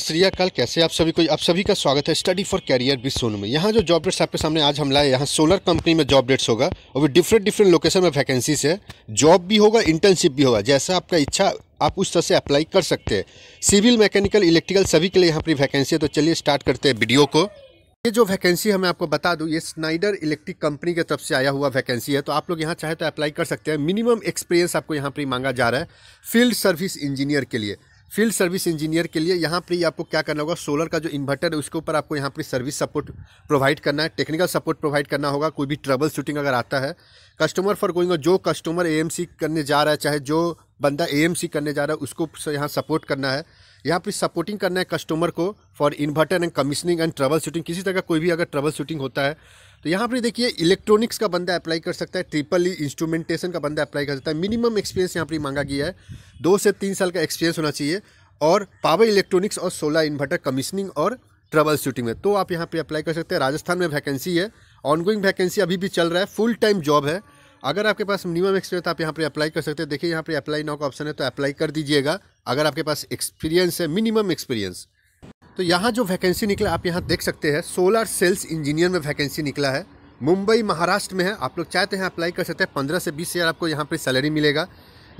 श्रीकाल कैसे आप सभी को आप सभी का स्वागत है स्टडी फॉर कैरियर भी सोनू में यहाँ जो जॉब डेट्स आपके सामने आज हम लाए यहाँ सोलर कंपनी में जॉब डेट्स होगा और वो डिफरेंट डिफरेंट लोकेशन में वैकेंसीज है जॉब भी होगा इंटर्नशिप भी होगा जैसा आपका इच्छा आप उस तरह से अप्लाई कर सकते हैं सिविल मैकेनिकल इलेक्ट्रिकल सभी के लिए यहाँ पर वैकेंसी है तो चलिए स्टार्ट करते हैं वीडियो को ये जो वैकेंसी है मैं आपको बता दूँ ये स्नाइडर इलेक्ट्रिक कंपनी की तरफ से आया हुआ वैकेंसी है तो आप लोग यहाँ चाहे तो अप्लाई कर सकते हैं मिनिमम एक्सपीरियंस आपको यहाँ पर मांगा जा रहा है फील्ड सर्विस इंजीनियर के लिए फील्ड सर्विस इंजीनियर के लिए यहाँ पर आपको क्या करना होगा सोलर का जो इन्वर्टर है उसके ऊपर आपको यहाँ पर सर्विस सपोर्ट प्रोवाइड करना है टेक्निकल सपोर्ट प्रोवाइड करना होगा कोई भी ट्रबल शूटिंग अगर आता है कस्टमर फॉर गोइंग जो कस्टमर एएमसी करने जा रहा है चाहे जो बंदा एएमसी करने जा रहा है उसको यहाँ सपोर्ट करना है यहाँ पे सपोर्टिंग करना है कस्टमर को for inverter and commissioning and trouble shooting किसी तरह का कोई भी अगर ट्रबल शूटिंग होता है तो यहाँ पर देखिए इलेक्ट्रॉनिक्स का बंदा अप्लाई कर सकता है ट्रिपल ई इंस्ट्रूमेंटेशन का बंदा अप्लाई कर सकता है मिनिमम एक्सपीरियंस यहाँ पर मांगा गया है दो से तीन साल का एक्सपीरियंस होना चाहिए और पावर इलेक्ट्रॉनिक्स और सोलर इन्वर्टर कमिश्निंग और ट्रबल शूटिंग में तो आप यहाँ पर अप्लाई कर सकते हैं राजस्थान में वैकेंसी है ऑनगोइंग वैकेंसी अभी भी चल रहा है फुल टाइम जॉब है अगर आपके पास मिनिमम एक्सपीरियंस तो आप यहाँ पर अप्लाई कर सकते हैं देखिए यहाँ पर अप्लाई नाउ का ऑप्शन है तो अप्लाई कर दीजिएगा अगर आपके पास एक्सपीरियंस है मिनिमम एक्सपीरियंस तो यहाँ जो वैकेंसी निकला आप यहाँ देख सकते हैं सोलर सेल्स इंजीनियर में वैकेंसी निकला है मुंबई महाराष्ट्र में है आप लोग चाहते हैं अप्लाई कर सकते हैं पंद्रह से बीस हज़ार आपको यहाँ पर सैलरी मिलेगा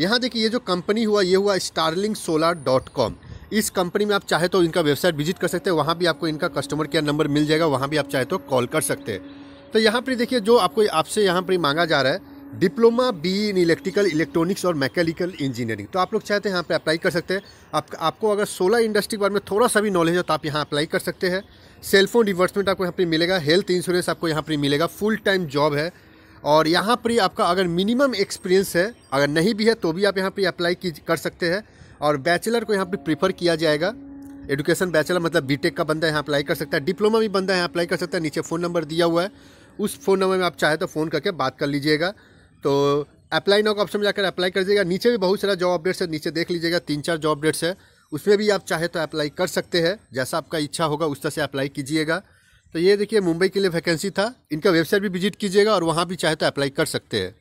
यहाँ देखिए ये जो कंपनी हुआ ये हुआ स्टारलिंग सोलार डॉट कॉम इस कंपनी में आप चाहे तो इनका वेबसाइट विजिट कर सकते हैं वहाँ भी आपको इनका कस्टमर केयर नंबर मिल जाएगा वहाँ भी आप चाहे तो कॉल कर सकते हैं तो यहाँ पर देखिए जो आपको आपसे यहाँ पर मांगा जा रहा है diploma B in electrical electronics और मैकेनिकल इंजीनियरिंग तो आप लोग चाहते हैं यहाँ पे अप्लाई कर सकते हैं आप आपको अगर सोलर इंडस्ट्री के बारे में थोड़ा सा भी नॉलेज हो तो आप यहाँ अप्लाई कर सकते हैं सेलफोन रिवर्समेंट आपको यहाँ पर मिलेगा हेल्थ इंश्योरेंस आपको यहाँ पर मिलेगा फुल टाइम जॉब है और यहाँ पर आपका अगर मिनिमम एक्सपीरियंस है अगर नहीं भी है तो भी आप यहाँ पर अप्लाई कर सकते हैं और बैचलर को यहाँ पर प्रीफर किया जाएगा एडुकेशन बैचलर मतलब बीटेक का बंदा यहाँ अप्लाई कर सकता है डिप्लोमा भी बंदा यहाँ अप्लाई कर सकता है नीचे फ़ोन नंबर दिया हुआ है उस फ़ोन नंबर में आप चाहे तो फ़ोन करके बात कर लीजिएगा तो अप्लाई नाउ का ऑप्शन में जाकर अप्लाई कर दीजिएगा नीचे भी बहुत सारा जॉब अपडेट्स है नीचे देख लीजिएगा तीन चार जॉब अपडेट्स है उसमें भी आप चाहे तो अप्लाई कर सकते हैं जैसा आपका इच्छा होगा उस तरह से अप्लाई कीजिएगा तो ये देखिए मुंबई के लिए वैकेंसी था इनका वेबसाइट भी विजिट कीजिएगा और वहाँ भी चाहे तो अप्लाई कर सकते हैं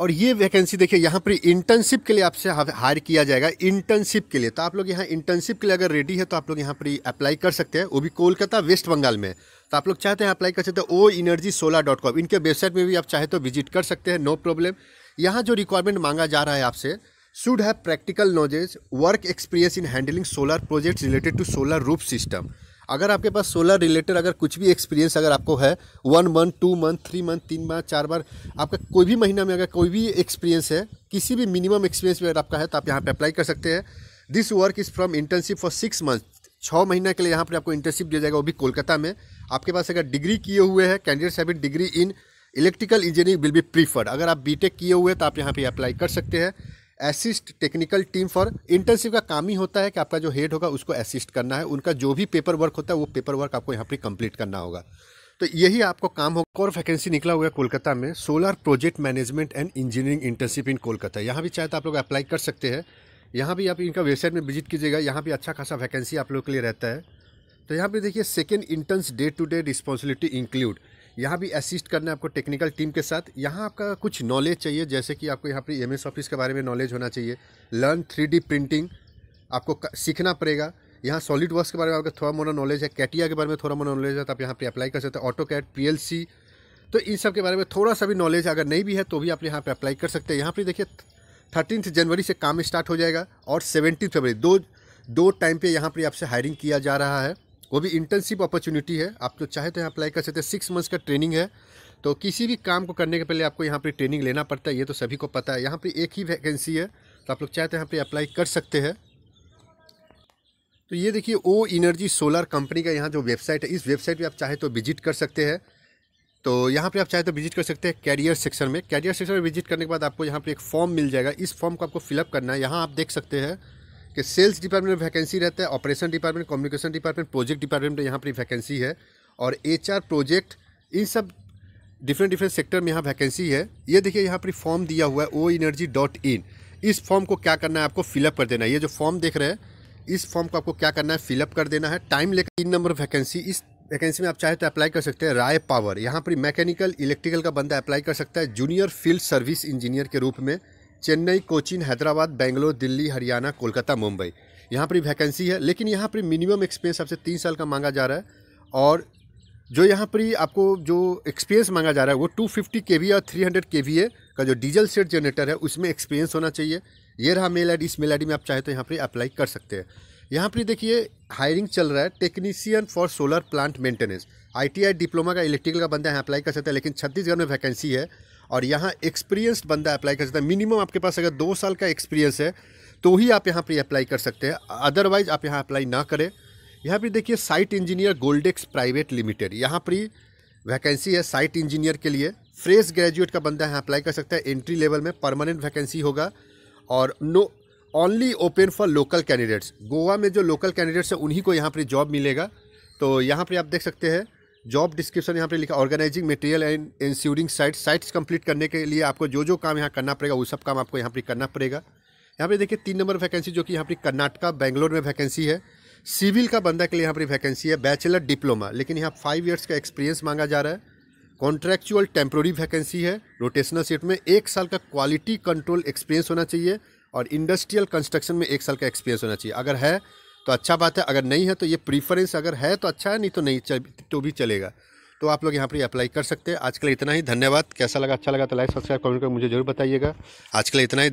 और ये वैकेंसी देखिए यहाँ पर इंटर्नशिप के लिए आपसे हायर किया जाएगा इंटर्नशिप के लिए तो आप लोग यहाँ इंटर्नशिप के लिए अगर रेडी है तो आप लोग यहाँ पर अप्लाई कर सकते हैं वो भी कोलकाता वेस्ट बंगाल में तो आप लोग चाहते हैं अप्लाई कर सकते हैं O energy solar dot com इनके वेबसाइट में भी आप चाहे तो विजिट कर सकते हैं नो प्रॉब्लम यहाँ जो रिक्वायरमेंट मांगा जा रहा है आपसे should have practical knowledge work experience in handling solar projects related to solar roof system अगर आपके पास सोलर रिलेटेड अगर कुछ भी एक्सपीरियंस अगर आपको है one month two month three month तीन मंथ चार बार आपका कोई भी महीना में अगर कोई भी एक्सपीरियंस है किसी भी मिनिमम एक्सपीरियंस में अगर आपका है तो आप यहाँ पर अप्लाई कर सकते हैं this work is from internship for six month छः महीना के लिए यहाँ पर आपको इंटर्नशिप दिया जाएगा वो भी कोलकाता में आपके पास अगर डिग्री किए हुए हैं candidate having degree in electrical engineering will be preferred अगर आप बीटेक किए हुए हैं तो आप यहाँ पे अप्लाई कर सकते हैं assist technical team for internship का काम ही होता है कि आपका जो हेड होगा उसको असिस्ट करना है उनका जो भी पेपर वर्क होता है वो पेपर वर्क आपको यहाँ पर कंप्लीट करना होगा तो यही आपको काम होगा और वैकेंसी निकला हुआ है कोलकाता में solar project management and engineering internship in Kolkata यहाँ भी चाहे तो आप लोग अप्लाई कर सकते हैं यहाँ भी आप इनका वेबसाइट में विजिट कीजिएगा यहाँ भी अच्छा खासा वैकेंसी आप लोग के लिए रहता है तो यहाँ पर देखिए second interns day to day responsibility include यहाँ भी असिस्ट करना है आपको टेक्निकल टीम के साथ यहाँ आपका कुछ नॉलेज चाहिए जैसे कि आपको यहाँ पर एम ऑफिस के बारे में नॉलेज होना चाहिए लर्न थ्री प्रिंटिंग आपको सीखना पड़ेगा यहाँ सॉलिड वर्क के बारे में आपका थोड़ा मोटा नॉलेज है कैटिया के बारे में थोड़ा मोटा नॉलेज है तो आप यहाँ पे अप्लाई कर सकते हैं ऑटो कैट पी तो इन सब के बारे में थोड़ा सा भी नॉलेज अगर नहीं भी है तो भी आप यहाँ पे अप्लाई कर सकते हैं यहाँ पे देखिए थर्टीन जनवरी से काम स्टार्ट हो जाएगा और सेवनटीन फरवरी दो दो टाइम पर यहाँ पर आपसे हायरिंग किया जा रहा है वो भी इंटर्नशिप अपॉर्चुनिटी है आप जो चाहे तो यहाँ अप्लाई कर सकते हैं सिक्स मंथ्स का ट्रेनिंग है तो किसी भी काम को करने के पहले आपको यहाँ पर ट्रेनिंग लेना पड़ता है ये तो सभी को पता है यहाँ पर एक ही वैकेंसी है तो आप लोग चाहे तो यहाँ पर अप्लाई कर सकते हैं तो ये देखिए ओ इनर्जी सोलर कंपनी का यहाँ जो वेबसाइट है इस वेबसाइट पर आप चाहे तो विजिट कर सकते हैं तो यहाँ पे आप चाहे तो विजिट कर सकते हैं कैरियर सेक्शन में कैरियर सेक्शन में विजिट करने के बाद आपको यहाँ पे एक फॉर्म मिल जाएगा इस फॉर्म को आपको फिलअप करना है यहाँ आप देख सकते हैं कि सेल्स डिपार्टमेंट में वैकेंसी रहता है operation department communication department project department में यहाँ पर वैकेंसी है और एच प्रोजेक्ट इन सब डिफरेंट डिफरेंट सेक्टर में यहाँ वैकेंसी है ये देखिए यहाँ पर फॉर्म दिया हुआ है ओ इनर्जी डॉट इन इस फॉर्म को क्या करना है आपको फिलअप कर देना है ये जो फॉर्म देख रहे हैं इस फॉर्म को आपको क्या करना है फिलअप कर देना है टाइम लेकर तीन नंबर वैकेंसी इस वैकेंसी में आप चाहे तो अप्लाई कर सकते हैं राय पावर यहाँ पर मैकेनिकल इलेक्ट्रिकल का बंदा अप्लाई कर सकता है जूनियर फील्ड सर्विस इंजीनियर के रूप में चेन्नई कोचिन हैदराबाद बेंगलोर दिल्ली हरियाणा कोलकाता मुंबई यहाँ पर वैकेंसी है लेकिन यहाँ पर मिनिमम एक्सपीरियंस आपसे तीन साल का मांगा जा रहा है और जो यहाँ पर आपको जो एक्सपीरियंस मांगा जा रहा है वो 250 फिफ्टी के और 300 हंड्रेड के का जो डीजल सेट जनरेटर है उसमें एक्सपीरियंस होना चाहिए ये रहा मेल आई इस मेल आई में आप चाहे तो यहाँ पर अप्लाई कर सकते हैं यहाँ पर देखिए हायरिंग चल रहा है technician for solar plant maintenance ITI diploma का इलेक्ट्रिकल का बंदा यहाँ अप्लाई कर सकते हैं लेकिन छत्तीसगढ़ में वैकेंसी है और यहाँ एक्सपीरियंसड बंदा अप्लाई कर सकता है मिनिमम आपके पास अगर दो साल का एक्सपीरियंस है तो ही आप यहाँ पर अप्लाई कर सकते हैं अदरवाइज आप यहाँ अप्लाई ना करें यहाँ पर देखिए site engineer Goldex private limited यहाँ पर वैकेंसी है साइट इंजीनियर के लिए फ्रेश ग्रेजुएट का बंदा यहाँ अप्लाई कर सकता है एंट्री लेवल में परमानेंट वैकेंसी होगा और no only open for local candidates Goa में जो लोकल कैंडिडेट्स हैं उन्हीं को यहाँ पर जॉब मिलेगा तो यहाँ पर आप देख सकते हैं जॉब डिस्क्रिप्शन यहाँ पे लिखा organizing material and ensuring site sites complete करने के लिए आपको जो जो काम यहाँ करना पड़ेगा वो सब काम आपको यहाँ पर करना पड़ेगा यहाँ पे देखिए तीन नंबर वैकेंसी जो कि यहाँ पर कर्नाटका बैंगलोर में वैकेंसी है सिविल का बंदा के लिए यहाँ पर वैकेंसी है बैचलर डिप्लोमा लेकिन यहाँ फाइव ईयर्स का एक्सपीरियंस मांगा जा रहा है कॉन्ट्रेक्चुअल टेम्प्रोरी वैकेंसी है रोटेशनल सीट में एक साल का क्वालिटी कंट्रोल एक्सपीरियंस होना चाहिए और इंडस्ट्रियल कंस्ट्रक्शन में एक साल का एक्सपीरियंस होना चाहिए अगर है तो अच्छा बात है अगर नहीं है तो ये प्रीफरेंस अगर है तो अच्छा है नहीं तो नहीं चल, तो भी चलेगा तो आप लोग यहाँ पर अप्लाई कर सकते हैं आज के लिए इतना ही धन्यवाद कैसा लगा अच्छा लगा तो लाइक सब्सक्राइब कमेंट कर मुझे जरूर बताइएगा आज के लिए इतना ही